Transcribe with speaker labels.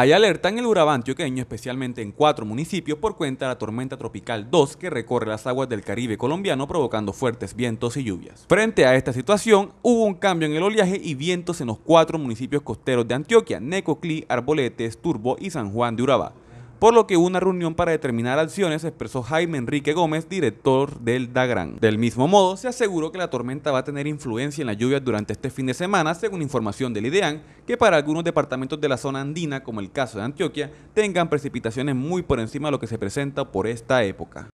Speaker 1: Hay alerta en el Urabá antioqueño, especialmente en cuatro municipios, por cuenta de la tormenta tropical 2 que recorre las aguas del Caribe colombiano provocando fuertes vientos y lluvias. Frente a esta situación, hubo un cambio en el oleaje y vientos en los cuatro municipios costeros de Antioquia, Necoclí, Arboletes, Turbo y San Juan de Urabá. Por lo que una reunión para determinar acciones, expresó Jaime Enrique Gómez, director del DAGRAN. Del mismo modo, se aseguró que la tormenta va a tener influencia en las lluvias durante este fin de semana, según información del IDEAN, que para algunos departamentos de la zona andina, como el caso de Antioquia, tengan precipitaciones muy por encima de lo que se presenta por esta época.